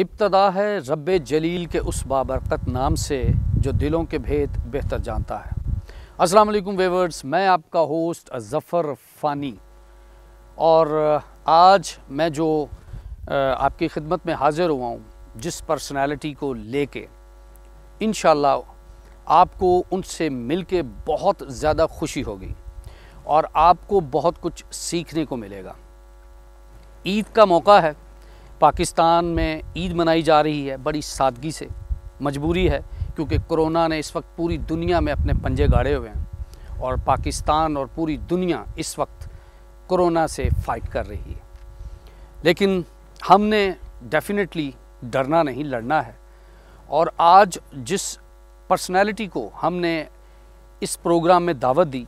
इब्तदा है रब जलील के उस बाबरकत नाम से जो दिलों के भेद बेहतर जानता है अस्सलाम वालेकुम वेवर्स मैं आपका होस्ट ज़फ़र फ़ानी और आज मैं जो आपकी खिदमत में हाज़िर हुआ हूँ जिस पर्सनालिटी को लेके इन आपको उनसे मिल के बहुत ज़्यादा खुशी होगी और आपको बहुत कुछ सीखने को मिलेगा ईद का मौका है पाकिस्तान में ईद मनाई जा रही है बड़ी सादगी से मजबूरी है क्योंकि कोरोना ने इस वक्त पूरी दुनिया में अपने पंजे गाड़े हुए हैं और पाकिस्तान और पूरी दुनिया इस वक्त कोरोना से फाइट कर रही है लेकिन हमने डेफिनेटली डरना नहीं लड़ना है और आज जिस पर्सनैलिटी को हमने इस प्रोग्राम में दावत दी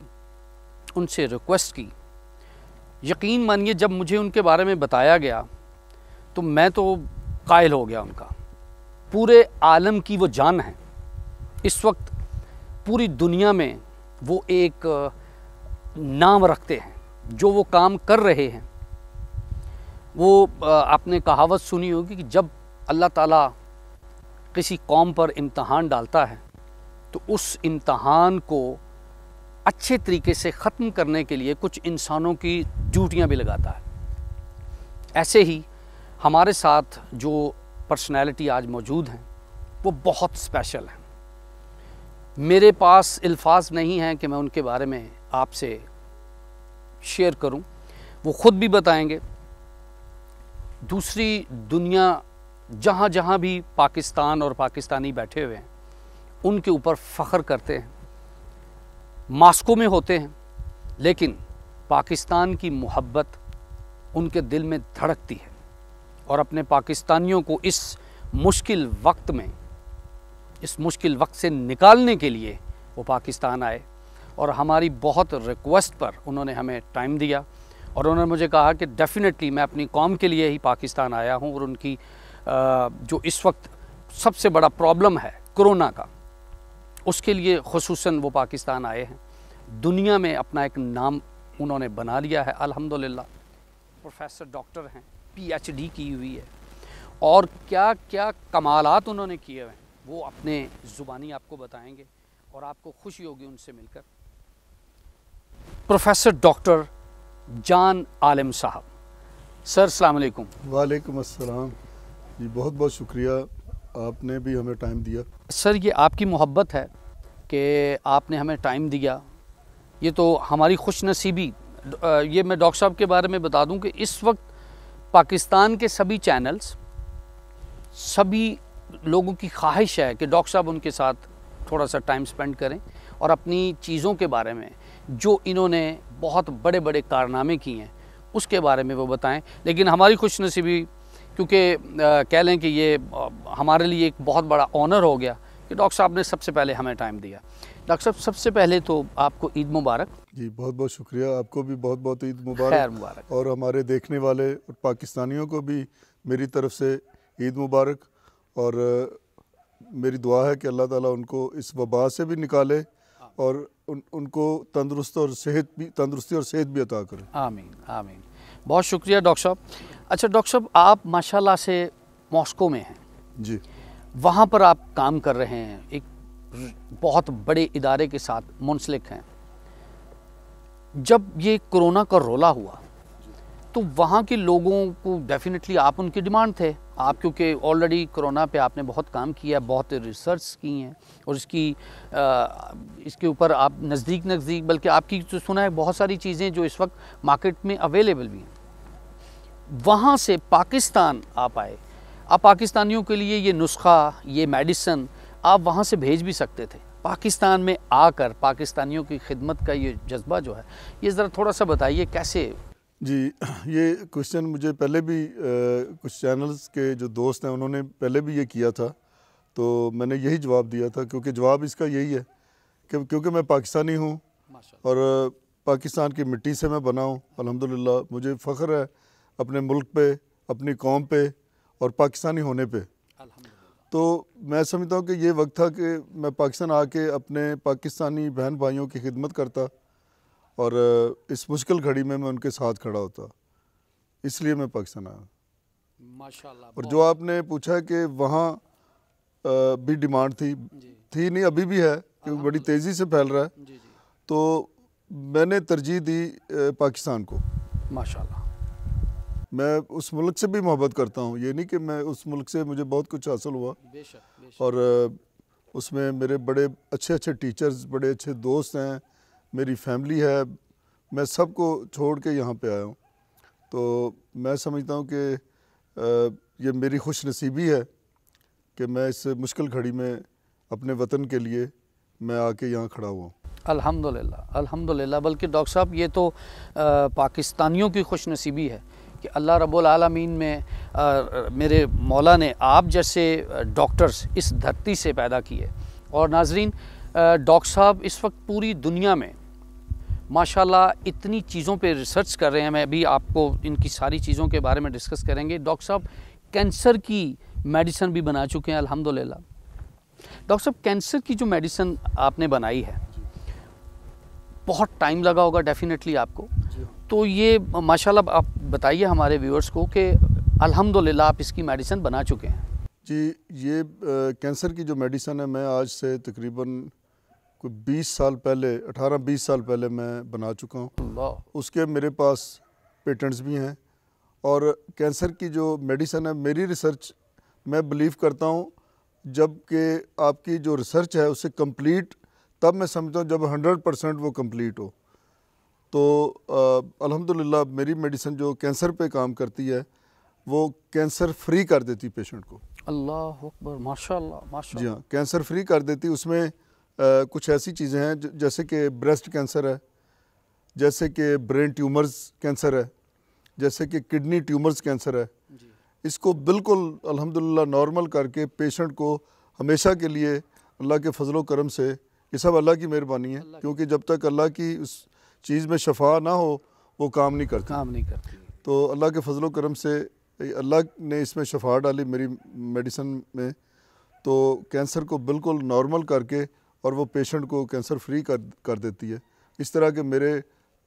उनसे रिक्वेस्ट की यकीन मानिए जब मुझे उनके बारे में बताया गया तो मैं तो कायल हो गया उनका पूरे आलम की वो जान है इस वक्त पूरी दुनिया में वो एक नाम रखते हैं जो वो काम कर रहे हैं वो आपने कहावत सुनी होगी कि जब अल्लाह ताला किसी कौम पर इम्तहान डालता है तो उस इम्तहान को अच्छे तरीके से ख़त्म करने के लिए कुछ इंसानों की ड्यूटियाँ भी लगाता है ऐसे ही हमारे साथ जो पर्सनैलिटी आज मौजूद हैं वो बहुत स्पेशल हैं मेरे पास अल्फाज नहीं हैं कि मैं उनके बारे में आपसे शेयर करूं वो ख़ुद भी बताएंगे दूसरी दुनिया जहाँ जहाँ भी पाकिस्तान और पाकिस्तानी बैठे हुए हैं उनके ऊपर फ़ख्र करते हैं मास्को में होते हैं लेकिन पाकिस्तान की मोहब्बत उनके दिल में धड़कती है और अपने पाकिस्तानियों को इस मुश्किल वक्त में इस मुश्किल वक्त से निकालने के लिए वो पाकिस्तान आए और हमारी बहुत रिक्वेस्ट पर उन्होंने हमें टाइम दिया और उन्होंने मुझे कहा कि डेफ़िनेटली मैं अपनी कौम के लिए ही पाकिस्तान आया हूँ और उनकी जो इस वक्त सबसे बड़ा प्रॉब्लम है कोरोना का उसके लिए खसूस वो पाकिस्तान आए हैं दुनिया में अपना एक नाम उन्होंने बना लिया है अलहमदिल्ला प्रोफेसर डॉक्टर हैं पीएचडी की हुई है और क्या क्या कमालत उन्होंने किए हुए हैं वो अपने ज़ुबानी आपको बताएंगे और आपको खुशी होगी उनसे मिलकर प्रोफेसर डॉक्टर जान आलम साहब सर सलामकुम वालेकुम अस्सलाम जी बहुत बहुत शुक्रिया आपने भी हमें टाइम दिया सर ये आपकी मोहब्बत है कि आपने हमें टाइम दिया ये तो हमारी खुश नसीबी ये मैं डॉक्टर साहब के बारे में बता दूं कि इस वक्त पाकिस्तान के सभी चैनल्स सभी लोगों की ख्वाहिश है कि डॉक्टर साहब उनके साथ थोड़ा सा टाइम स्पेंड करें और अपनी चीज़ों के बारे में जो इन्होंने बहुत बड़े बड़े कारनामे किए हैं उसके बारे में वो बताएं लेकिन हमारी खुशनसीबी क्योंकि कह लें कि ये आ, हमारे लिए एक बहुत बड़ा ऑनर हो गया कि डॉक्टर साहब ने सबसे पहले हमें टाइम दिया डॉक्टर साहब सबसे पहले तो आपको ईद मुबारक जी बहुत बहुत शुक्रिया आपको भी बहुत बहुत ईद मुबारक मुबारक और हमारे देखने वाले और पाकिस्तानियों को भी मेरी तरफ से ईद मुबारक और मेरी दुआ है कि अल्लाह ताला उनको इस वबा से भी निकाले और उन, उनको तंदुरुस्त और सेहत भी तंदुरुस्ती और सेहत भी अता करें आमीन आमीन बहुत शुक्रिया डॉक्टर साहब अच्छा डॉक्टर साहब आप माशाल्लाह से मॉस्को में हैं जी वहाँ पर आप काम कर रहे हैं एक बहुत बड़े इदारे के साथ मुंसलिक हैं जब ये कोरोना का रोला हुआ तो वहाँ के लोगों को डेफिनेटली आप उनकी डिमांड थे आप क्योंकि ऑलरेडी कोरोना पे आपने बहुत काम किया बहुत रिसर्च की हैं और इसकी आ, इसके ऊपर आप नज़दीक नज़दीक बल्कि आपकी जो सुना है बहुत सारी चीज़ें जो इस वक्त मार्केट में अवेलेबल भी हैं वहाँ से पाकिस्तान आप आए आप पाकिस्तानियों के लिए ये नुस्खा ये मेडिसन आप वहाँ से भेज भी सकते थे पाकिस्तान में आकर पाकिस्तानियों की खिदमत का ये जज्बा जो है ये ज़रा थोड़ा सा बताइए कैसे जी ये क्वेश्चन मुझे पहले भी आ, कुछ चैनल्स के जो दोस्त हैं उन्होंने पहले भी ये किया था तो मैंने यही जवाब दिया था क्योंकि जवाब इसका यही है कि क्योंकि मैं पाकिस्तानी हूँ और पाकिस्तान की मिट्टी से मैं बना हूँ मुझे फ़ख्र है अपने मुल्क पे अपनी कौम पे और पाकिस्तानी होने पे तो मैं समझता हूँ कि ये वक्त था कि मैं पाकिस्तान आके अपने पाकिस्तानी बहन भाइयों की खिदमत करता और इस मुश्किल घड़ी में मैं उनके साथ खड़ा होता इसलिए मैं पाकिस्तान आया माशाल्लाह और जो आपने पूछा कि वहाँ भी डिमांड थी थी नहीं अभी भी है क्योंकि बड़ी तेज़ी से फैल रहा है तो मैंने तरजीह दी पाकिस्तान को माशाल्लाह मैं उस मुल्क से भी मोहब्बत करता हूँ ये नहीं कि मैं उस मुल्क से मुझे बहुत कुछ हासिल हुआ बेशक, बेशक। और उसमें मेरे बड़े अच्छे अच्छे टीचर्स बड़े अच्छे दोस्त हैं मेरी फैमिली है मैं सबको छोड़ के यहाँ पे आया हूँ तो मैं समझता हूँ कि ये मेरी खुश नसीबी है कि मैं इस मुश्किल घड़ी में अपने वतन के लिए मैं आके यहाँ खड़ा हुआ अल्हम्दुलिल्लाह अल्हम्दुलिल्लाह बल्कि डॉक्टर साहब ये तो पाकिस्तानियों की खुश नसीबी है कि अल्लाह रब्बुल आलमीन में आ, मेरे मौला ने आप जैसे डॉक्टर्स इस धरती से पैदा किए और नाजरीन डॉक्टर साहब इस वक्त पूरी दुनिया में माशाल्लाह इतनी चीज़ों पे रिसर्च कर रहे हैं मैं अभी आपको इनकी सारी चीज़ों के बारे में डिस्कस करेंगे डॉक्टर साहब कैंसर की मेडिसन भी बना चुके हैं अल्हम्दुलिल्लाह डॉक्टर साहब कैंसर की जो मेडिसन आपने बनाई है बहुत टाइम लगा होगा डेफिनेटली आपको हाँ। तो ये माशाल्लाह आप बताइए हमारे व्यूअर्स को कि अल्हम्दुलिल्लाह आप इसकी मेडिसिन बना चुके हैं जी ये आ, कैंसर की जो मेडिसन है मैं आज से तकरीबन कोई बीस साल पहले अठारह बीस साल पहले मैं बना चुका हूँ उसके मेरे पास पेटेंट्स भी हैं और कैंसर की जो मेडिसन है मेरी रिसर्च मैं बिलीव करता हूँ जबकि आपकी जो रिसर्च है उसे कंप्लीट तब मैं समझता हूँ जब हंड्रेड परसेंट वो कंप्लीट हो तो अल्हम्दुलिल्लाह मेरी मेडिसिन जो कैंसर पे काम करती है वो कैंसर फ्री कर देती पेशेंट को अल्लाह अकबर माशा जी हाँ कैंसर फ्री कर देती उसमें आ, कुछ ऐसी चीज़ें हैं जैसे कि ब्रेस्ट कैंसर है जैसे कि ब्रेन ट्यूमर्स कैंसर है जैसे कि किडनी ट्यूमर्स कैंसर है इसको बिल्कुल अलहमदिल्ला नॉर्मल करके पेशेंट को हमेशा के लिए अल्लाह के फजलो करम से ये सब अल्लाह की मेहरबानी है क्योंकि जब तक अल्लाह की उस चीज़ में शफा ना हो वो काम नहीं करता काम नहीं करता तो अल्लाह के फजल करम से अल्लाह ने इसमें शफा डाली मेरी मेडिसन में तो कैंसर को बिल्कुल नॉर्मल करके और वो पेशेंट को कैंसर फ्री कर कर देती है इस तरह के मेरे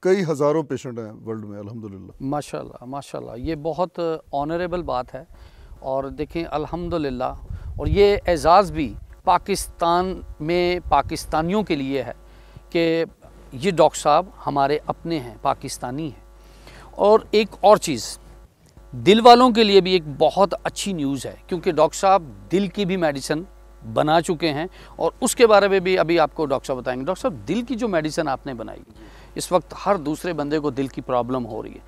कई हज़ारों पेशेंट हैं वर्ल्ड में अल्हम्दुलिल्लाह माशाल्लाह माशाल्लाह ये बहुत ऑनरेबल बात है और देखें अल्हम्दुलिल्लाह और ये एजाज़ भी पाकिस्तान में पाकिस्तानियों के लिए है कि ये डॉक्टर साहब हमारे अपने हैं पाकिस्तानी हैं और एक और चीज़ दिल वालों के लिए भी एक बहुत अच्छी न्यूज़ है क्योंकि डॉक्टर साहब दिल की भी मेडिसन बना चुके हैं और उसके बारे में भी अभी आपको डॉक्टर साहब बताएंगे डॉक्टर साहब दिल की जो मेडिसन आपने बनाई इस वक्त हर दूसरे बंदे को दिल की प्रॉब्लम हो रही है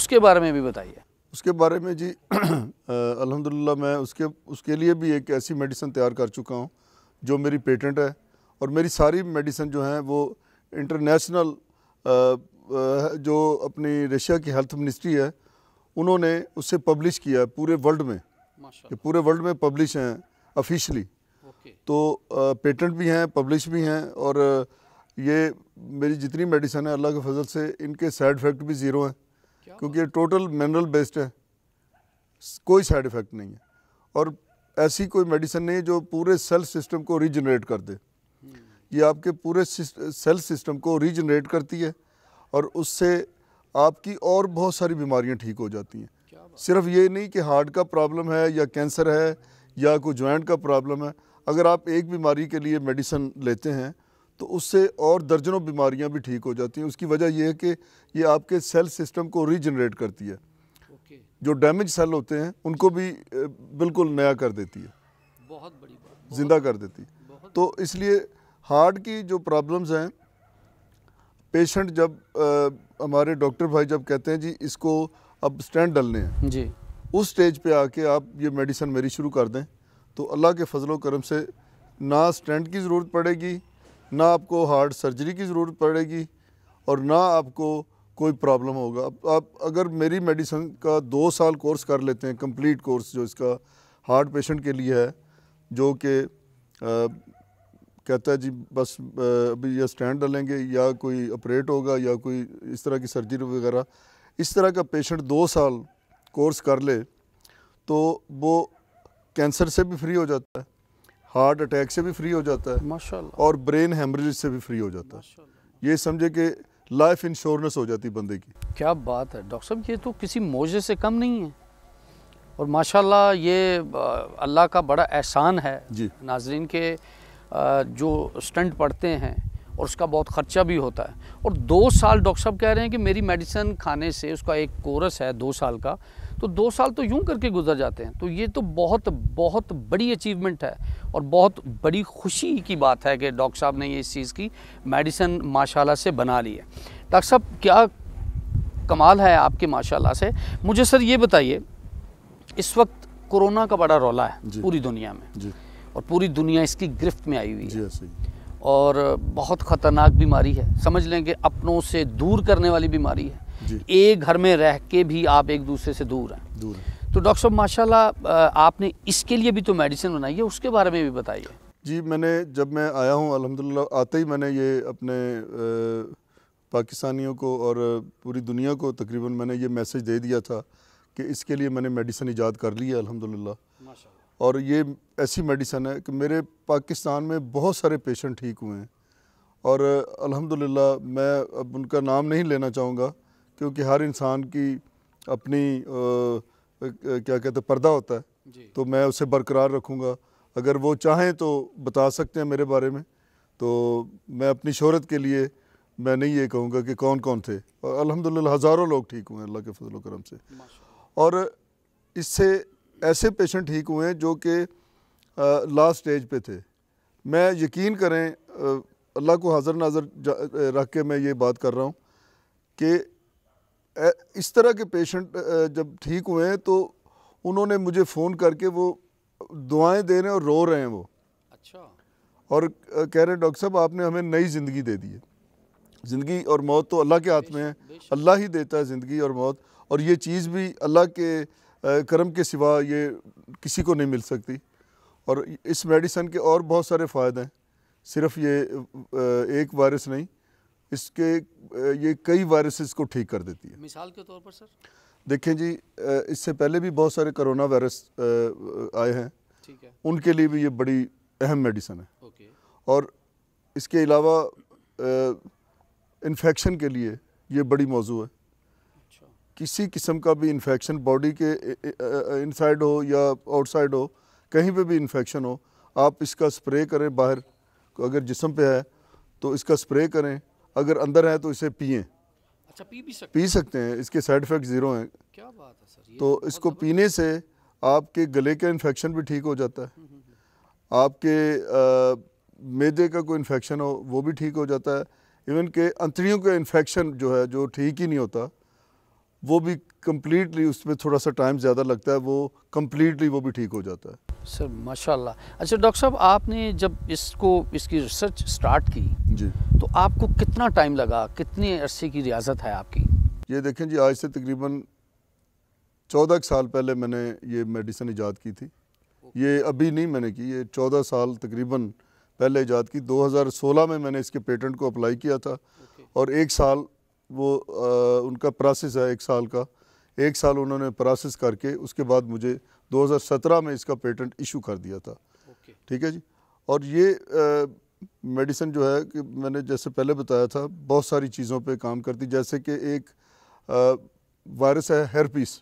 उसके बारे में भी बताइए उसके बारे में जी अलहमदिल्ला मैं उसके उसके लिए भी एक ऐसी मेडिसिन तैयार कर चुका हूँ जो मेरी पेटेंट है और मेरी सारी मेडिसिन जो हैं वो इंटरनेशनल जो अपनी रशिया की हेल्थ मिनिस्ट्री है उन्होंने उससे पब्लिश किया है पूरे वर्ल्ड में ये पूरे वर्ल्ड में पब्लिश हैं ऑफिशली तो पेटेंट भी हैं पब्लिश भी हैं और ये मेरी जितनी मेडिसन है अल्लाह के फजल से इनके साइड इफ़ेक्ट भी ज़ीरो हैं क्योंकि ये टोटल मिनरल बेस्ड है कोई साइड इफ़ेक्ट नहीं है और ऐसी कोई मेडिसिन नहीं है जो पूरे सेल सिस्टम को रीजनरेट कर दे ये आपके पूरे सेल सिस्टम को रीजनरेट करती है और उससे आपकी और बहुत सारी बीमारियां ठीक हो जाती हैं सिर्फ ये नहीं कि हार्ट का प्रॉब्लम है या कैंसर है या कोई ज्वाइंट का प्रॉब्लम है अगर आप एक बीमारी के लिए मेडिसन लेते हैं तो उससे और दर्जनों बीमारियां भी ठीक हो जाती हैं उसकी वजह यह है कि ये आपके सेल सिस्टम को रीजनरेट करती है जो डैमेज सेल होते हैं उनको भी बिल्कुल नया कर देती है बहुत बड़ी बात ज़िंदा कर देती है तो इसलिए हार्ट की जो प्रॉब्लम्स हैं पेशेंट जब आ, हमारे डॉक्टर भाई जब कहते हैं जी इसको अब स्टैंड डलने हैं जी उस स्टेज पे आके आप ये मेडिसन मेरी शुरू कर दें तो अल्लाह के फजलो करम से ना स्टैंड की ज़रूरत पड़ेगी ना आपको हार्ट सर्जरी की ज़रूरत पड़ेगी और ना आपको कोई प्रॉब्लम होगा अब आप अगर मेरी मेडिसन का दो साल कोर्स कर लेते हैं कंप्लीट कोर्स जो इसका हार्ट पेशेंट के लिए है जो कि कहता है जी बस अभी या स्टैंड डालेंगे या कोई ऑपरेट होगा या कोई इस तरह की सर्जरी वगैरह इस तरह का पेशेंट दो साल कोर्स कर ले तो वो कैंसर से भी फ्री हो जाता है हार्ट अटैक से भी फ्री हो जाता है माशाल्लाह और ब्रेन हेमरेज से भी फ्री हो जाता है ये समझे कि लाइफ इंश्योरेंस हो जाती बंदे की क्या बात है डॉक्टर साहब ये तो किसी मोजे से कम नहीं है और माशाल्लाह ये अल्लाह का बड़ा एहसान है जी नाजरीन के जो स्टंट पड़ते हैं और उसका बहुत ख़र्चा भी होता है और दो साल डॉक्टर साहब कह रहे हैं कि मेरी मेडिसिन खाने से उसका एक कोर्स है दो साल का तो दो साल तो यूं करके गुजर जाते हैं तो ये तो बहुत बहुत बड़ी अचीवमेंट है और बहुत बड़ी खुशी की बात है कि डॉक्टर साहब ने ये इस चीज़ की मेडिसिन माशाल्लाह से बना ली है डॉक्टर साहब क्या कमाल है आपके माशाल्लाह से मुझे सर ये बताइए इस वक्त कोरोना का बड़ा रौला है पूरी दुनिया में और पूरी दुनिया इसकी गिरफ्त में आई हुई है और बहुत ख़तरनाक बीमारी है समझ लें कि अपनों से दूर करने वाली बीमारी है एक घर में रह के भी आप एक दूसरे से दूर हैं दूर है। तो डॉक्टर साहब माशाल्लाह आपने इसके लिए भी तो मेडिसिन बनाई है उसके बारे में भी बताइए जी मैंने जब मैं आया हूँ अल्हम्दुलिल्लाह आते ही मैंने ये अपने पाकिस्तानियों को और पूरी दुनिया को तकरीबन मैंने ये मैसेज दे दिया था कि इसके लिए मैंने मेडिसिन ईजाद कर ली है अल्हम्दुलिल्लाह और ये ऐसी मेडिसन है कि मेरे पाकिस्तान में बहुत सारे पेशेंट ठीक हुए हैं और अल्हम्दुलिल्लाह मैं अब उनका नाम नहीं लेना चाहूँगा क्योंकि हर इंसान की अपनी आ, क्या कहते हैं पर्दा होता है तो मैं उसे बरकरार रखूँगा अगर वो चाहें तो बता सकते हैं मेरे बारे में तो मैं अपनी शहरत के लिए मैं नहीं ये कहूँगा कि कौन कौन थे और अलहमदिल्ला हज़ारों लोग ठीक हुए हैं अल्लाह के फजल करम से और इससे ऐसे पेशेंट ठीक हुए हैं जो कि लास्ट स्टेज पे थे मैं यकीन करें अल्लाह को हाजर नाजर रख के मैं ये बात कर रहा हूँ कि इस तरह के पेशेंट जब ठीक हुए हैं तो उन्होंने मुझे फ़ोन करके वो दुआएं दे रहे हैं और रो रहे हैं वो अच्छा और कह रहे हैं डॉक्टर साहब आपने हमें नई ज़िंदगी दे दी है ज़िंदगी और मौत तो अल्लाह के हाथ में है अल्लाह ही देता है ज़िंदगी और मौत और ये चीज़ भी अल्लाह के करम के सिवा ये किसी को नहीं मिल सकती और इस मेडिसन के और बहुत सारे फ़ायदे हैं सिर्फ ये एक वायरस नहीं इसके ये कई वायरसेस को ठीक कर देती है मिसाल के तौर पर सर देखें जी इससे पहले भी बहुत सारे कोरोना वायरस आए हैं ठीक है उनके लिए भी ये बड़ी अहम मेडिसन है ओके और इसके अलावा इन्फेक्शन के लिए ये बड़ी मौजू है अच्छा। किसी किस्म का भी इन्फेक्शन बॉडी के इनसाइड हो या आउटसाइड हो कहीं पे भी इन्फेक्शन हो आप इसका स्प्रे करें बाहर अगर जिसम पे है तो इसका स्प्रे करें अगर अंदर है तो इसे पिए अच्छा पी भी सकते पी सकते हैं इसके साइड इफेक्ट ज़ीरो हैं क्या बात है सर तो, तो इसको पीने से आपके गले का इन्फेक्शन भी ठीक हो जाता है हम्म, हम्म, हम्म। आपके मेदे का कोई इन्फेक्शन हो वो भी ठीक हो जाता है इवन के अंतरियों का इन्फेक्शन जो है जो ठीक ही नहीं होता वो भी कम्प्लीटली उसमें थोड़ा सा टाइम ज़्यादा लगता है वो कम्प्लीटली वो भी ठीक हो जाता है सर माशाल्लाह अच्छा डॉक्टर साहब आपने जब इसको इसकी रिसर्च स्टार्ट की जी तो आपको कितना टाइम लगा कितने अरसे की रियाजत है आपकी ये देखें जी आज से तकरीबन चौदह साल पहले मैंने ये मेडिसिन ईजाद की थी ये अभी नहीं मैंने की ये चौदह साल तकरीबन पहले ईजाद की 2016 में मैंने इसके पेटेंट को अप्लाई किया था और एक साल वो आ, उनका प्रोसेस है एक साल का एक साल उन्होंने प्रोसेस करके उसके बाद मुझे 2017 में इसका पेटेंट इशू कर दिया था ठीक है जी और ये मेडिसिन जो है कि मैंने जैसे पहले बताया था बहुत सारी चीज़ों पे काम करती जैसे कि एक वायरस है हेरपिस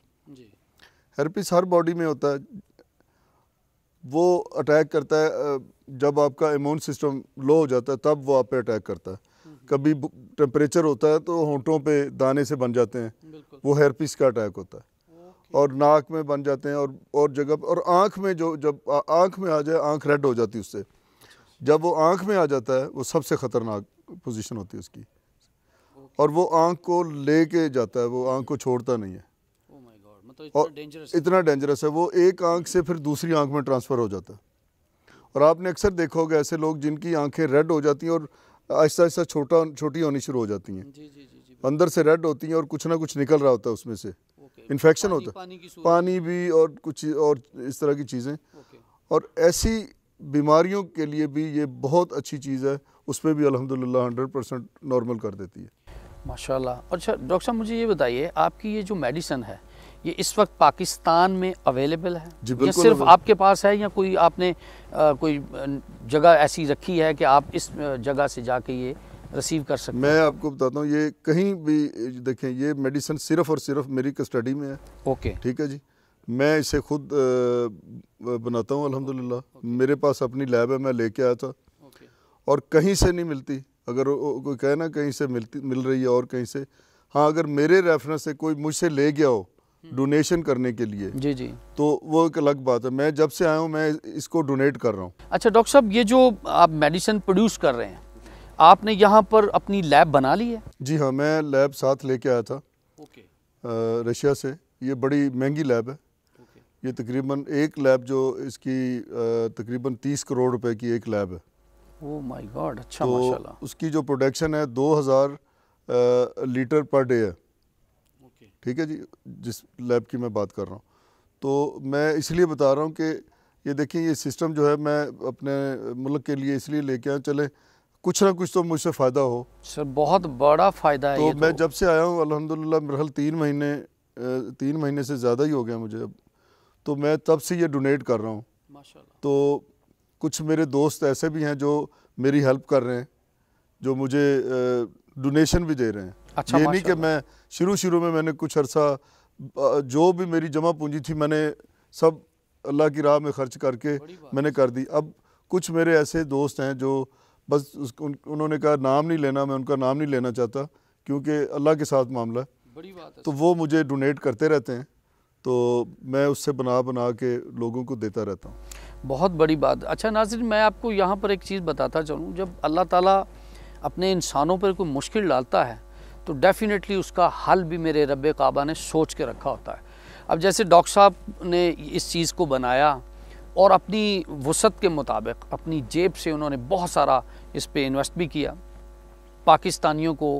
हेरपिस हर बॉडी में होता है वो अटैक करता है जब आपका इम्यून सिस्टम लो हो जाता है तब वो आप पे अटैक करता है हम्म। कभी टेम्परेचर होता है तो होंठों पे दाने से बन जाते हैं वो हेरपिस का अटैक होता है और नाक में बन जाते हैं और और जगह और आँख में जो जब आँख में आ जाए आँख रेड हो जाती है उससे जब वो आँख में आ जाता है वो सबसे ख़तरनाक पोजीशन होती है उसकी और वो आँख को ले के जाता है वो आँख को छोड़ता नहीं है oh मतलब इतना और डेंजरस इतना डेंजरस है वो एक आंख से फिर दूसरी आंख में ट्रांसफ़र हो जाता है और आपने अक्सर देखा होगा ऐसे लोग जिनकी आंखें रेड हो जाती हैं और आहिस्ता आहिस्ता छोटा छोटी होनी शुरू हो जाती हैं अंदर से रेड होती हैं और कुछ ना कुछ निकल रहा होता है उसमें से इन्फेक्शन होता पानी, पानी भी और कुछ और इस तरह की चीज़ें और ऐसी बीमारियों के लिए भी ये बहुत अच्छी चीज़ है उस पर भी अलहमदिल्ला हंड्रेड परसेंट नॉर्मल कर देती है माशाल्लाह अच्छा डॉक्टर साहब मुझे ये बताइए आपकी ये जो मेडिसन है ये इस वक्त पाकिस्तान में अवेलेबल है जी या सिर्फ आपके पास है या कोई आपने आ, कोई जगह ऐसी रखी है कि आप इस जगह से जाके ये रिसीव कर सकते मैं आपको बताता हूँ ये कहीं भी देखें ये मेडिसिन सिर्फ और सिर्फ मेरी कस्टडी में है ओके ठीक है जी मैं इसे खुद बनाता हूँ अल्हम्दुलिल्लाह मेरे पास अपनी लैब है मैं लेके आया था और कहीं से नहीं मिलती अगर कोई कहे ना कहीं से मिलती मिल रही है और कहीं से हाँ अगर मेरे रेफरेंस से कोई मुझसे ले गया हो डोनेशन हम्म। करने के लिए जी जी तो वो एक अलग बात है मैं जब से आया हूँ मैं इसको डोनेट कर रहा हूँ अच्छा डॉक्टर साहब ये जो आप मेडिसिन प्रोड्यूस कर रहे हैं आपने यहाँ पर अपनी लैब बना ली है जी हाँ मैं लैब साथ लेके आया था ओके रशिया से ये बड़ी महंगी लैब है ये तकरीबन एक लैब जो इसकी तकरीबन तीस करोड़ रुपए की एक लैब है ओह माय गॉड अच्छा तो माशाल्लाह उसकी जो प्रोडक्शन है दो हज़ार लीटर पर डे है ठीक है जी जिस लैब की मैं बात कर रहा हूँ तो मैं इसलिए बता रहा हूँ कि ये देखिए ये सिस्टम जो है मैं अपने मुल्क के लिए इसलिए लेके आया चले कुछ ना कुछ तो मुझसे फ़ायदा हो सर बहुत बड़ा फ़ायदा है तो मैं तो। जब से आया हूँ मेरे मेरा तीन महीने तीन महीने से ज़्यादा ही हो गया मुझे अब तो मैं तब से ये डोनेट कर रहा हूँ तो कुछ मेरे दोस्त ऐसे भी हैं जो मेरी हेल्प कर रहे हैं जो मुझे डोनेशन भी दे रहे हैं अच्छा, ये नहीं कि मैं शुरू शुरू में मैंने कुछ अर्सा जो भी मेरी जमा पूंजी थी मैंने सब अल्लाह की राह में खर्च करके मैंने कर दी अब कुछ मेरे ऐसे दोस्त हैं जो बस उस उन, उन्होंने कहा नाम नहीं लेना मैं उनका नाम नहीं लेना चाहता क्योंकि अल्लाह के साथ मामला है बड़ी बात है तो वो मुझे डोनेट करते रहते हैं तो मैं उससे बना बना के लोगों को देता रहता हूँ बहुत बड़ी बात अच्छा नाजिर मैं आपको यहाँ पर एक चीज़ बताता चलूँ जब अल्लाह ताला अपने इंसानों पर कोई मुश्किल डालता है तो डेफ़िनेटली उसका हल भी मेरे रब काबा ने सोच के रखा होता है अब जैसे डॉक्टर साहब ने इस चीज़ को बनाया और अपनी वसत के मुताबिक अपनी जेब से उन्होंने बहुत सारा इस पर इन्वेस्ट भी किया पाकिस्तानियों को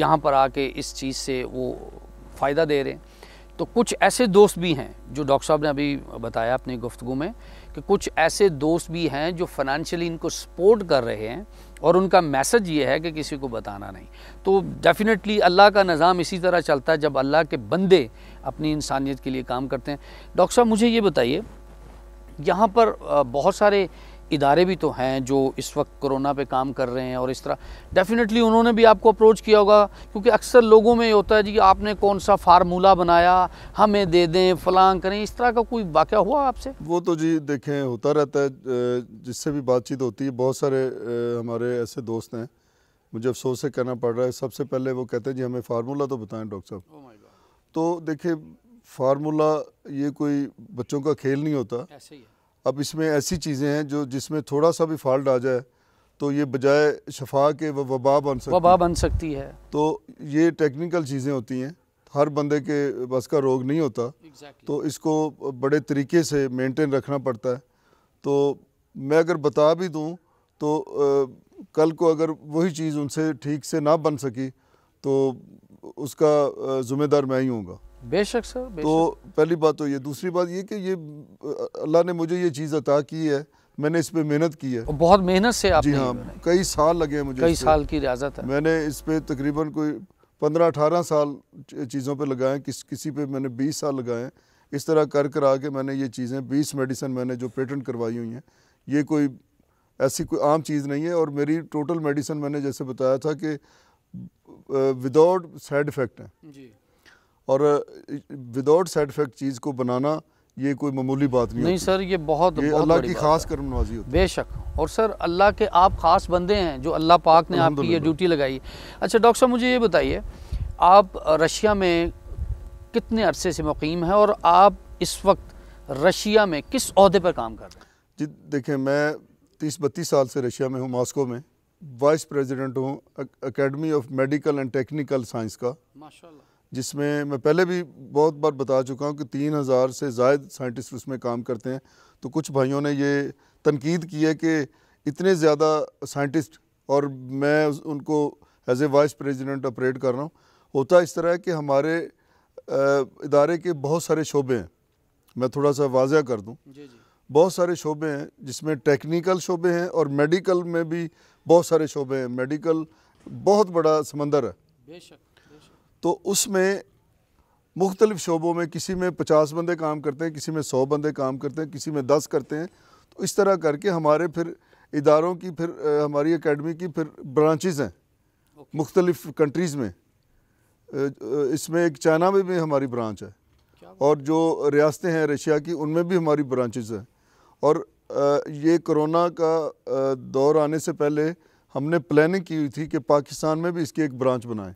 यहाँ पर आके इस चीज़ से वो फ़ायदा दे रहे हैं तो कुछ ऐसे दोस्त भी हैं जो डॉक्टर साहब ने अभी बताया अपनी गुफ्तु में कि कुछ ऐसे दोस्त भी हैं जो फाइनेंशियली इनको सपोर्ट कर रहे हैं और उनका मैसेज ये है कि किसी को बताना नहीं तो डेफ़िनेटली अल्लाह का निज़ाम इसी तरह चलता है जब अल्लाह के बंदे अपनी इंसानियत के लिए काम करते हैं डॉक्टर साहब मुझे ये बताइए यहाँ पर बहुत सारे इदारे भी तो हैं जो इस वक्त कोरोना पे काम कर रहे हैं और इस तरह डेफ़िनेटली उन्होंने भी आपको अप्रोच किया होगा क्योंकि अक्सर लोगों में ये होता है जी आपने कौन सा फार्मूला बनाया हमें दे दें फलां करें इस तरह का कोई वाक़ हुआ आपसे वो तो जी देखें होता रहता है जिससे भी बातचीत होती है बहुत सारे हमारे ऐसे दोस्त हैं मुझे अफसोस से कहना पड़ रहा है सबसे पहले वो कहते हैं जी हमें फार्मूला तो बताएं डॉक्टर साहब oh तो देखिए फार्मूला ये कोई बच्चों का खेल नहीं होता ऐसे ही है अब इसमें ऐसी चीज़ें हैं जो जिसमें थोड़ा सा भी फॉल्ट आ जाए तो ये बजाय शफा के वबा बन सकती वबा बन सकती है तो ये टेक्निकल चीज़ें होती हैं हर बंदे के बस का रोग नहीं होता exactly. तो इसको बड़े तरीके से मेंटेन रखना पड़ता है तो मैं अगर बता भी दूं तो आ, कल को अगर वही चीज़ उनसे ठीक से ना बन सकी तो उसका ज़िम्मेदार मैं ही हूँगा बेशक सर तो बेशक। तो पहली बात तो ये दूसरी बात ये कि ये अल्लाह ने मुझे ये चीज़ अता की है मैंने इस पर मेहनत की है बहुत मेहनत से आप जी हाँ कई साल लगे हैं मुझे कई साल की रियाजत है मैंने इस पर तकरीबन कोई पंद्रह अठारह साल चीज़ों पर लगाए किस किसी पे मैंने बीस साल लगाए हैं इस तरह कर कर आके मैंने ये चीज़ें बीस मेडिसन मैंने जो पेटेंट करवाई हुई हैं ये कोई ऐसी कोई आम चीज़ नहीं है और मेरी टोटल मेडिसन मैंने जैसे बताया था कि विदाउट साइड इफ़ेक्ट हैं और विदाउट साइड इफेक्ट चीज़ को बनाना ये कोई मामूली बात नहीं नहीं सर ये बहुत ये अल्लाह की खास कर्म नवाजी होती बेशक और सर अल्लाह के आप ख़ास बंदे हैं जो अल्लाह पाक ने आपकी ये ड्यूटी लगाई अच्छा डॉक्टर साहब मुझे ये बताइए आप रशिया में कितने अरसे से मुकीम हैं और आप इस वक्त रशिया में किस अहदे पर काम कर रहे हैं जी देखें मैं तीस बत्तीस साल से रशिया में हूँ मॉस्को में वाइस प्रेसिडेंट हूँ academy of medical and technical science का माशाल्लाह जिसमें मैं पहले भी बहुत बार बता चुका हूँ कि तीन हज़ार से जायद साइंटिस्ट उसमें काम करते हैं तो कुछ भाइयों ने ये तनकीद की है कि इतने ज़्यादा साइंटिस्ट और मैं उनको as a vice president operate कर रहा हूँ होता इस तरह है कि हमारे इदारे के बहुत सारे शोबे हैं मैं थोड़ा सा वाजह कर दूँ बहुत सारे शोबे हैं जिसमें टेक्निकल शोबे हैं और मेडिकल में भी बहुत सारे शोबे हैं मेडिकल बहुत बड़ा समंदर है बेशक तो उसमें मुख्तलिफ़ शोबों में किसी में पचास बंदे काम करते हैं किसी में सौ बंदे काम करते हैं किसी में दस करते हैं तो इस तरह करके हमारे फिर इदारों की फिर हमारी अकेडमी की फिर ब्रांचेज हैं मुख्तलिफ़ कंट्रीज़ में इसमें एक चाइना में भी हमारी ब्रांच है और जो रियासतें हैं रशिया की उनमें भी हमारी ब्रांचेज हैं और ये कोरोना का दौर आने से पहले हमने प्लानिंग की हुई थी कि पाकिस्तान में भी इसकी एक ब्रांच बनाएं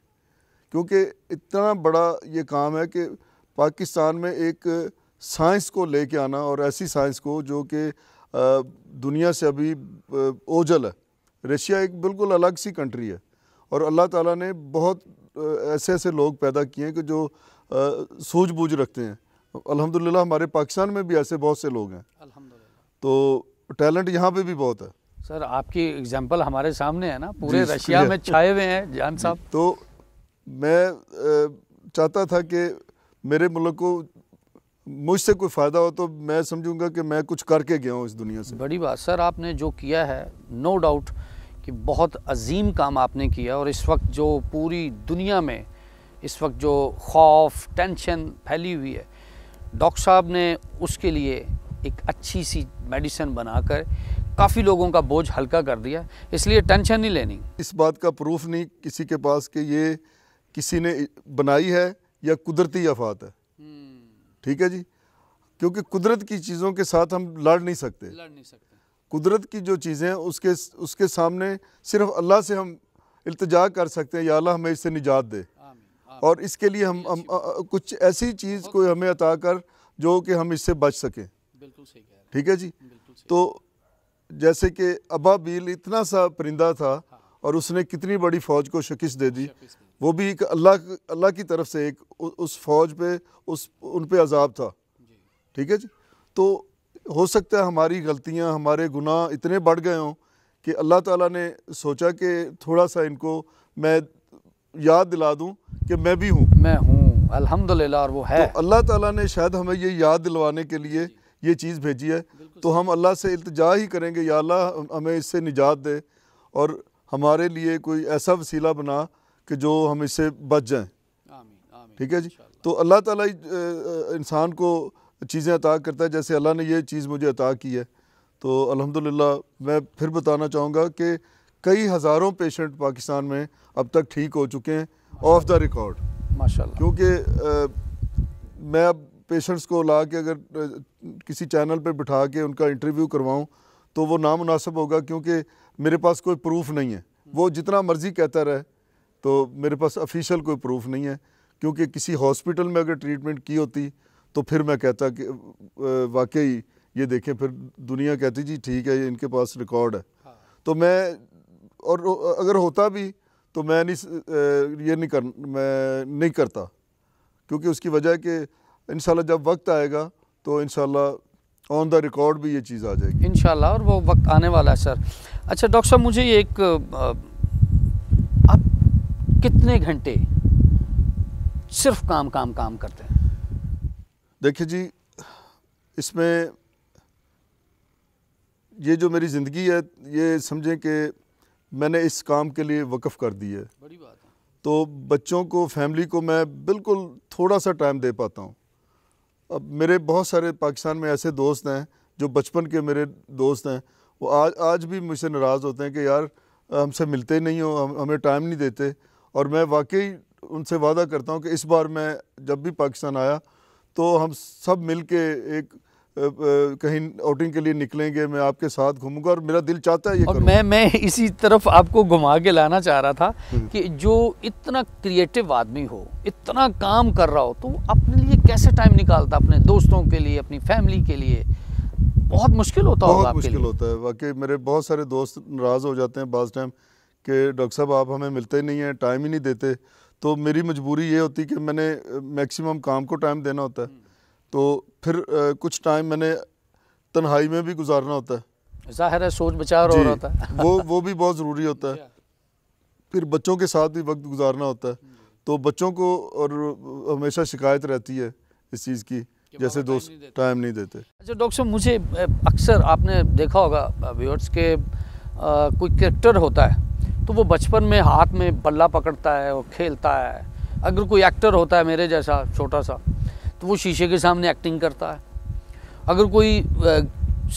क्योंकि इतना बड़ा ये काम है कि पाकिस्तान में एक साइंस को लेके आना और ऐसी साइंस को जो कि दुनिया से अभी ओझल है रशिया एक बिल्कुल अलग सी कंट्री है और अल्लाह ताला ने बहुत ऐसे ऐसे लोग पैदा किए हैं कि जो सूझबूझ रखते हैं अल्हम्दुलिल्लाह हमारे पाकिस्तान में भी ऐसे बहुत से लोग हैं तो टैलेंट यहाँ पर भी बहुत है सर आपकी एग्जांपल हमारे सामने है ना पूरे रशिया में छाए हुए हैं जान साहब तो मैं चाहता था कि मेरे मुल्क को मुझसे कोई फ़ायदा हो तो मैं समझूंगा कि मैं कुछ करके गया हूँ इस दुनिया से बड़ी बात सर आपने जो किया है नो डाउट कि बहुत अजीम काम आपने किया और इस वक्त जो पूरी दुनिया में इस वक्त जो खौफ टेंशन फैली हुई है डॉक्टर साहब ने उसके लिए एक अच्छी सी मेडिसिन बनाकर काफ़ी लोगों का बोझ हल्का कर दिया इसलिए टेंशन नहीं लेनी इस बात का प्रूफ नहीं किसी के पास कि ये किसी ने बनाई है या कुदरती आफात है हम्म। ठीक है जी क्योंकि कुदरत की चीज़ों के साथ हम लड़ नहीं सकते लड़ नहीं सकते कुदरत की जो चीज़ें हैं उसके उसके सामने सिर्फ अल्लाह से हम इल्तजा कर सकते हैं या अल्लाह हमें इससे निजात दे और इसके लिए हम, हम आ, कुछ ऐसी चीज़ को हमें अता कर जो कि हम इससे बच सकें ठीक है जी तो जैसे कि अबाबील इतना सा परिंदा था हाँ। और उसने कितनी बड़ी फ़ौज को शिकस्त दे दी वो भी एक अल्लाह अल्लाह की तरफ से एक उ, उस फौज पे उस उन पे अजाब था ठीक है जी तो हो सकता है हमारी गलतियां हमारे गुनाह इतने बढ़ गए हों कि अल्लाह ताला ने सोचा कि थोड़ा सा इनको मैं याद दिला दूं कि मैं भी हूँ मैं हूँ अल्हम्दुलिल्लाह और वो है तो अल्लाह ताला ने शायद हमें ये याद दिलवाने के लिए ये चीज़ भेजी है तो हम अल्लाह से इल्तजा ही करेंगे या अल्लाह हमें इससे निजात दे और हमारे लिए कोई ऐसा वसीला बना कि जो हम इससे बच जाएं ठीक है जी तो अल्लाह ताला इंसान को चीज़ें अता करता है जैसे अल्लाह ने ये चीज़ मुझे अता की है तो अल्हम्दुलिल्लाह मैं फिर बताना चाहूँगा कि कई हज़ारों पेशेंट पाकिस्तान में अब तक ठीक हो चुके हैं ऑफ द रिकॉर्ड माशाल्लाह क्योंकि मैं अब पेशेंट्स को ला के अगर किसी चैनल पर बिठा के उनका इंटरव्यू करवाऊँ तो वो नामनासिब होगा क्योंकि मेरे पास कोई प्रूफ नहीं है वो जितना मर्ज़ी कहता रहे तो मेरे पास ऑफिशियल कोई प्रूफ नहीं है क्योंकि किसी हॉस्पिटल में अगर ट्रीटमेंट की होती तो फिर मैं कहता कि वाकई ये देखें फिर दुनिया कहती जी ठीक है इनके पास रिकॉर्ड है तो मैं और अगर होता भी तो मैं नहीं ये नहीं कर मैं नहीं करता क्योंकि उसकी वजह कि इन जब वक्त आएगा तो इन ऑन द रिकॉर्ड भी ये चीज़ आ जाएगी इन और वो वक्त आने वाला है सर अच्छा डॉक्टर साहब मुझे एक कितने घंटे सिर्फ काम काम काम करते हैं देखिए जी इसमें ये जो मेरी ज़िंदगी है ये समझें कि मैंने इस काम के लिए वक़ कर दी है बड़ी बात है तो बच्चों को फैमिली को मैं बिल्कुल थोड़ा सा टाइम दे पाता हूँ अब मेरे बहुत सारे पाकिस्तान में ऐसे दोस्त हैं जो बचपन के मेरे दोस्त हैं वो आज आज भी मुझसे नाराज़ होते हैं कि यार हमसे मिलते नहीं हो हम हमें टाइम नहीं देते और मैं वाकई उनसे वादा करता हूँ कि इस बार मैं जब भी पाकिस्तान आया तो हम सब मिल के एक कहीं आउटिंग के लिए निकलेंगे मैं आपके साथ घूमूंगा और मेरा दिल चाहता है ये और मैं मैं इसी तरफ आपको घुमा के लाना चाह रहा था हम्म। कि जो इतना क्रिएटिव आदमी हो इतना काम कर रहा हो तो अपने लिए कैसे टाइम निकालता अपने दोस्तों के लिए अपनी फैमिली के लिए बहुत मुश्किल होता बहुत होगा मुश्किल होता है वाकई मेरे बहुत सारे दोस्त नाराज़ हो जाते हैं बाज़ टाइम कि डॉक्टर साहब आप हमें मिलते ही नहीं हैं टाइम ही नहीं देते तो मेरी मजबूरी ये होती कि मैंने मैक्सिमम काम को टाइम देना होता है तो फिर आ, कुछ टाइम मैंने तन्हाई में भी गुजारना होता है जाहिर है सोच बचाव हो रहा होता है वो वो भी बहुत ज़रूरी होता है फिर बच्चों के साथ भी वक्त गुजारना होता है तो बच्चों को और हमेशा शिकायत रहती है इस चीज़ की जैसे दोस्त टाइम नहीं देते अच्छा डॉक्टर साहब मुझे अक्सर आपने देखा होगा व्यूअर्स के कोई करेक्टर होता है तो वो बचपन में हाथ में बल्ला पकड़ता है और खेलता है अगर कोई एक्टर होता है मेरे जैसा छोटा सा तो वो शीशे के सामने एक्टिंग करता है अगर कोई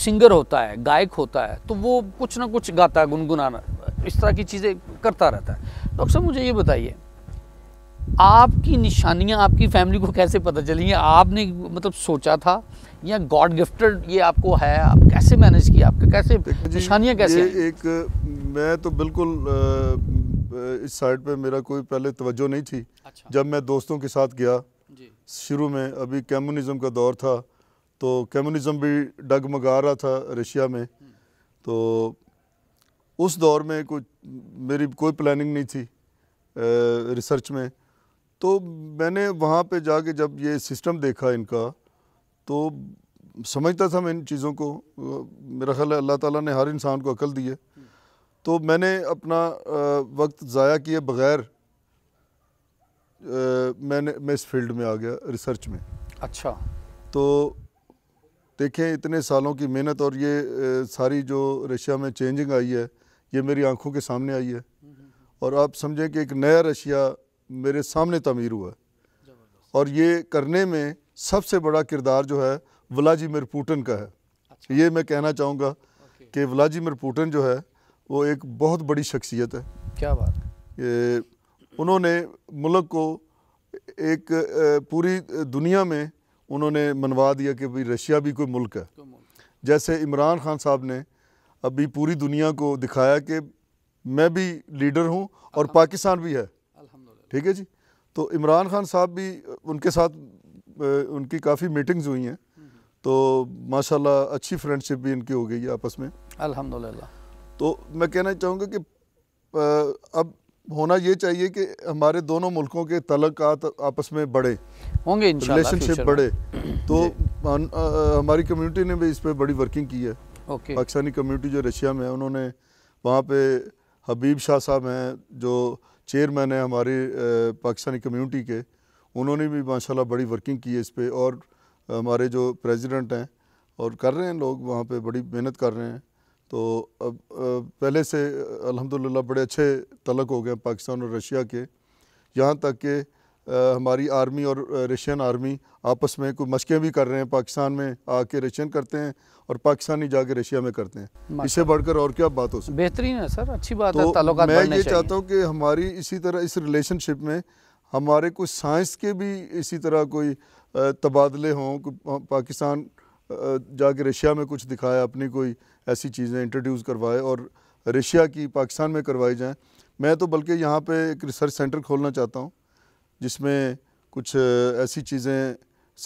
सिंगर होता है गायक होता है तो वो कुछ ना कुछ गाता है गुनगुनाना इस तरह की चीज़ें करता रहता है डॉक्टर साहब मुझे ये बताइए आपकी निशानियाँ आपकी फैमिली को कैसे पता चली आपने मतलब सोचा था या गॉड गिफ्टेड ये आपको है आप कैसे मैनेज किया आपके कैसे निशानियाँ कैसे एक मैं तो बिल्कुल इस साइड पे मेरा कोई पहले तवज्जो नहीं थी अच्छा। जब मैं दोस्तों के साथ गया शुरू में अभी कम्युनिज्म का दौर था तो कम्युनिज्म भी डगमगा रहा था रशिया में हम्म। तो उस दौर में कुछ मेरी कोई प्लानिंग नहीं थी रिसर्च में तो मैंने वहाँ पे जाके जब ये सिस्टम देखा इनका तो समझता था मैं इन चीज़ों को मेरा ख्याल है अल्लाह ताला ने हर इंसान को अकल दी है तो मैंने अपना वक्त ज़ाया किए बग़ैर मैंने मैं इस फील्ड में आ गया रिसर्च में अच्छा तो देखें इतने सालों की मेहनत और ये सारी जो रशिया में चेंजिंग आई है ये मेरी आंखों के सामने आई है और आप समझें कि एक नया रशिया मेरे सामने तमीर हुआ है और ये करने में सबसे बड़ा किरदार जो है व्लादिमीर पुतिन का है अच्छा। ये मैं कहना चाहूँगा कि व्लादिमीर पुतिन जो है वो एक बहुत बड़ी शख्सियत है क्या बात उन्होंने मुल्क को एक पूरी दुनिया में उन्होंने मनवा दिया कि भाई रशिया भी कोई मुल्क है जैसे इमरान खान साहब ने अभी पूरी दुनिया को दिखाया कि मैं भी लीडर हूँ और पाकिस्तान भी है ठीक है जी तो इमरान खान साहब भी उनके साथ उनकी काफ़ी मीटिंग्स हुई हैं हम्म। तो माशाल्लाह अच्छी फ्रेंडशिप भी इनकी हो गई है आपस में अल्हम्दुलिल्लाह तो मैं कहना चाहूँगा कि अब होना ये चाहिए कि हमारे दोनों मुल्कों के तलक आपस में बढ़े होंगे रिलेशनशिप बढ़े तो हमारी कम्युनिटी ने भी इस पर बड़ी वर्किंग की है ओके। पाकिस्तानी कम्युनिटी जो रशिया में है उन्होंने वहाँ पे हबीब शाह साहब हैं जो चेयरमैन है हमारी पाकिस्तानी कम्युनिटी के उन्होंने भी माशा बड़ी वर्किंग की है इस पर और हमारे जो प्रेजिडेंट हैं और कर रहे हैं लोग वहाँ पर बड़ी मेहनत कर रहे हैं तो अब पहले से अल्हम्दुलिल्लाह बड़े अच्छे तलक हो गए पाकिस्तान और रशिया के यहाँ तक कि हमारी आर्मी और रशियन आर्मी आपस में कोई मशकें भी कर रहे हैं पाकिस्तान में आके रशियन करते हैं और पाकिस्तानी जाके रशिया में करते हैं इससे बढ़कर और क्या बात हो सकती बेहतरीन है सर अच्छी बात तो है मैं ये चाहता हूँ कि हमारी इसी तरह इस रिलेशनशिप में हमारे कुछ साइंस के भी इसी तरह कोई तबादले हों पाकिस्तान जाके रशिया में कुछ दिखाया अपनी कोई ऐसी चीज़ें इंट्रोड्यूस करवाए और रशिया की पाकिस्तान में करवाई जाएँ मैं तो बल्कि यहाँ पर एक रिसर्च सेंटर खोलना चाहता हूँ जिसमें कुछ ऐसी चीज़ें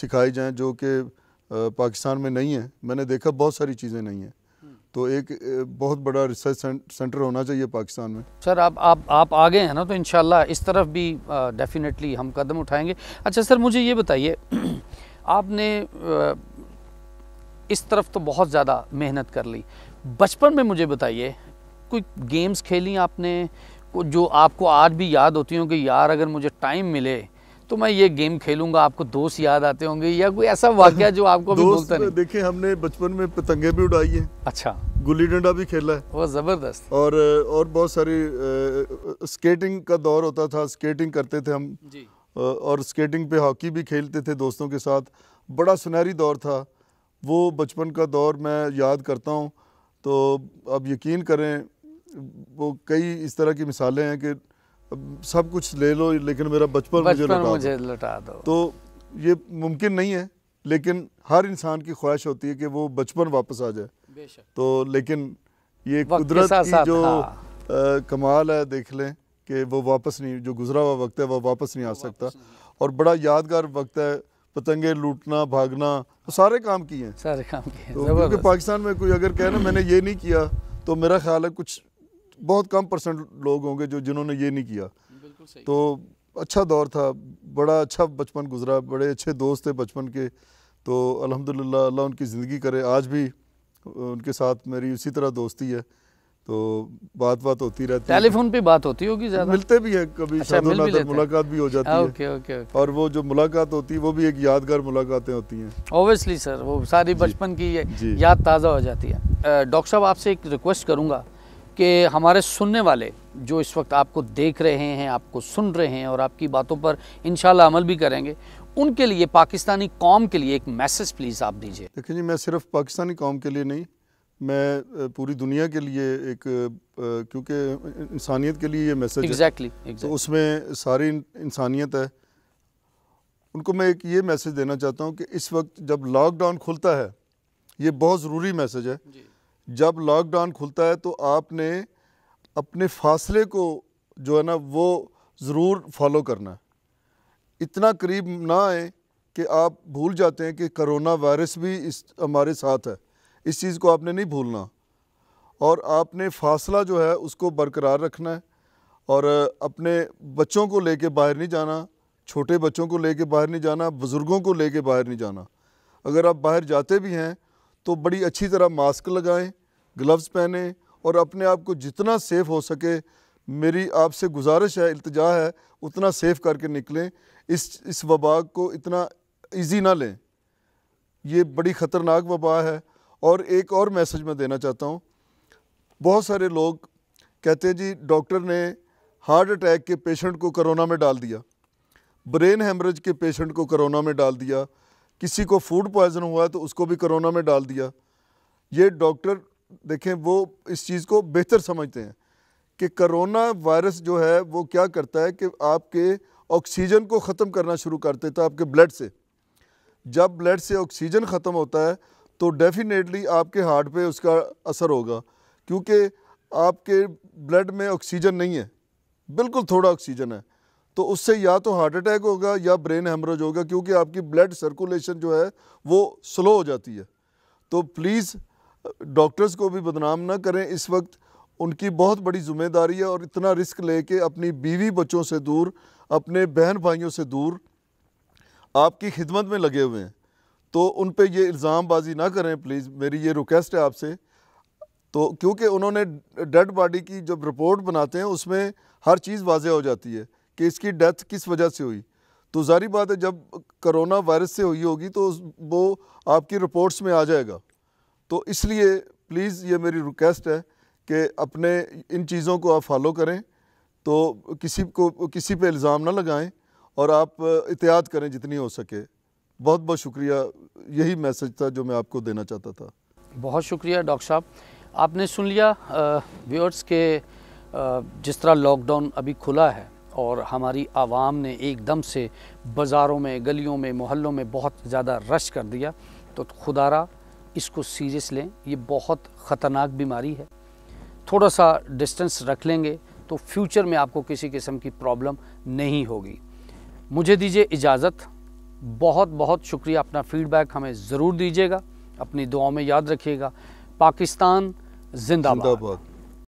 सिखाई जाएँ जो कि पाकिस्तान में नहीं है मैंने देखा बहुत सारी चीज़ें नहीं हैं तो एक बहुत बड़ा रिसर्च सेंटर होना चाहिए पाकिस्तान में सर आप आप आप गए हैं ना तो इन इस तरफ भी डेफिनेटली हम कदम उठाएंगे अच्छा सर मुझे ये बताइए आपने इस तरफ तो बहुत ज़्यादा मेहनत कर ली बचपन में मुझे बताइए कोई गेम्स खेली आपने जो आपको आज भी याद होती हो कि यार अगर मुझे टाइम मिले तो मैं ये गेम खेलूंगा आपको दोस्त याद आते होंगे या कोई ऐसा वाक्य जो आपको भी दोस्त नहीं देखिए हमने बचपन में पतंगे भी उड़ाई है अच्छा गुल्ली डंडा भी खेला है वो जबरदस्त और और बहुत सारी ए, स्केटिंग का दौर होता था स्केटिंग करते थे हम जी। और स्केटिंग पे हॉकी भी खेलते थे दोस्तों के साथ बड़ा सुनहरी दौर था वो बचपन का दौर मैं याद करता हूँ तो अब यकीन करें वो कई इस तरह की मिसालें हैं कि सब कुछ ले लो लेकिन मेरा बचपन मुझे लुटा मुझे लुटा दो तो ये मुमकिन नहीं है लेकिन हर इंसान की ख्वाहिश होती है कि वो बचपन वापस आ जाए तो लेकिन ये कुदरत की जो आ, हाँ। कमाल है देख लें कि वो वापस नहीं जो गुजरा हुआ वक्त है वो वापस नहीं आ सकता और बड़ा यादगार वक्त है पतंगे लूटना भागना तो सारे काम किए हैं सारे काम किए तो क्योंकि पाकिस्तान में कोई अगर कहे ना मैंने ये नहीं किया तो मेरा ख्याल है कुछ बहुत कम परसेंट लोग होंगे जो जिन्होंने ये नहीं किया तो अच्छा दौर था बड़ा अच्छा बचपन गुजरा बड़े अच्छे दोस्त थे बचपन के तो अलहमदिल्ला अल्लाह उनकी ज़िंदगी करे आज भी उनके साथ मेरी उसी तरह दोस्ती है तो बात बात होती रहती है टेलीफोन पे बात होती होगी ज्यादा मिलते भी हैं कभी अच्छा, मिल भी मुलाकात भी हो जाती आ, है ओके, ओके, ओके। और वो जो मुलाकात होती है वो भी एक यादगार मुलाकातें होती हैं ओबियसली सर वो सारी बचपन की याद ताज़ा हो जाती है डॉक्टर साहब आपसे एक रिक्वेस्ट करूँगा कि हमारे सुनने वाले जो इस वक्त आपको देख रहे हैं आपको सुन रहे हैं और आपकी बातों पर इन अमल भी करेंगे उनके लिए पाकिस्तानी कौम के लिए एक मैसेज प्लीज़ आप दीजिए देखिए जी मैं सिर्फ पाकिस्तानी कौम के लिए नहीं मैं पूरी दुनिया के लिए एक क्योंकि इंसानियत के लिए ये मैसेज exactly, exactly. तो उसमें सारी इंसानियत है उनको मैं एक ये मैसेज देना चाहता हूँ कि इस वक्त जब लॉकडाउन खुलता है ये बहुत ज़रूरी मैसेज है जब लॉकडाउन खुलता है तो आपने अपने फासले को जो है ना वो ज़रूर फॉलो करना इतना करीब ना आए कि आप भूल जाते हैं कि करोना वायरस भी इस हमारे साथ है इस चीज़ को आपने नहीं भूलना और आपने फासला जो है उसको बरकरार रखना है और अपने बच्चों को लेके बाहर नहीं जाना छोटे बच्चों को लेके बाहर नहीं जाना बुज़ुर्गों को लेके बाहर नहीं जाना अगर आप बाहर जाते भी हैं तो बड़ी अच्छी तरह मास्क लगाएं ग्लव्स पहने और अपने आप को जितना सेफ़ हो सके मेरी आपसे गुजारिश है इल्तजा है उतना सेफ़ करके निकलें इस इस वबा को इतना ईजी ना लें ये बड़ी ख़तरनाक वबा है और एक और मैसेज मैं देना चाहता हूँ बहुत सारे लोग कहते हैं जी डॉक्टर ने हार्ट अटैक के पेशेंट को कोरोना में डाल दिया ब्रेन हेमरेज के पेशेंट को कोरोना में डाल दिया किसी को फूड पॉइजन हुआ तो उसको भी कोरोना में डाल दिया ये डॉक्टर देखें वो इस चीज़ को बेहतर समझते हैं कि करोना वायरस जो है वो क्या करता है कि आपके ऑक्सीजन को ख़त्म करना शुरू कर देता है आपके ब्लड से जब ब्लड से ऑक्सीजन ख़त्म होता है तो डेफिनेटली आपके हार्ट पे उसका असर होगा क्योंकि आपके ब्लड में ऑक्सीजन नहीं है बिल्कुल थोड़ा ऑक्सीजन है तो उससे या तो हार्ट अटैक होगा या ब्रेन हेमरेज होगा क्योंकि आपकी ब्लड सर्कुलेशन जो है वो स्लो हो जाती है तो प्लीज़ डॉक्टर्स को भी बदनाम ना करें इस वक्त उनकी बहुत बड़ी जिम्मेदारी है और इतना रिस्क लेके अपनी बीवी बच्चों से दूर अपने बहन भाइयों से दूर आपकी खिदमत में लगे हुए हैं तो उन पर ये इल्ज़ामबाजी ना करें प्लीज़ मेरी ये रिक्वेस्ट है आपसे तो क्योंकि उन्होंने डेड बॉडी की जब रिपोर्ट बनाते हैं उसमें हर चीज़ वाजह हो जाती है कि इसकी डेथ किस वजह से हुई तो जारी बात है जब करोना वायरस से हुई होगी तो वो आपकी रिपोर्ट्स में आ जाएगा तो इसलिए प्लीज़ ये मेरी रिक्वेस्ट है कि अपने इन चीज़ों को आप फॉलो करें तो किसी को किसी पे इल्ज़ाम ना लगाएं और आप एहतियात करें जितनी हो सके बहुत बहुत शुक्रिया यही मैसेज था जो मैं आपको देना चाहता था बहुत शुक्रिया डॉक्टर साहब आपने सुन लिया व्यूअर्स के जिस तरह लॉकडाउन अभी खुला है और हमारी आवाम ने एकदम से बाज़ारों में गलियों में मोहल्लों में बहुत ज़्यादा रश कर दिया तो खुदारा इसको सीरियस लें ये बहुत ख़तरनाक बीमारी है थोड़ा सा डिस्टेंस रख लेंगे तो फ्यूचर में आपको किसी किस्म की प्रॉब्लम नहीं होगी मुझे दीजिए इजाज़त बहुत बहुत शुक्रिया अपना फीडबैक हमें ज़रूर दीजिएगा अपनी दुआओं में याद रखिएगा पाकिस्तान जिंदाबाद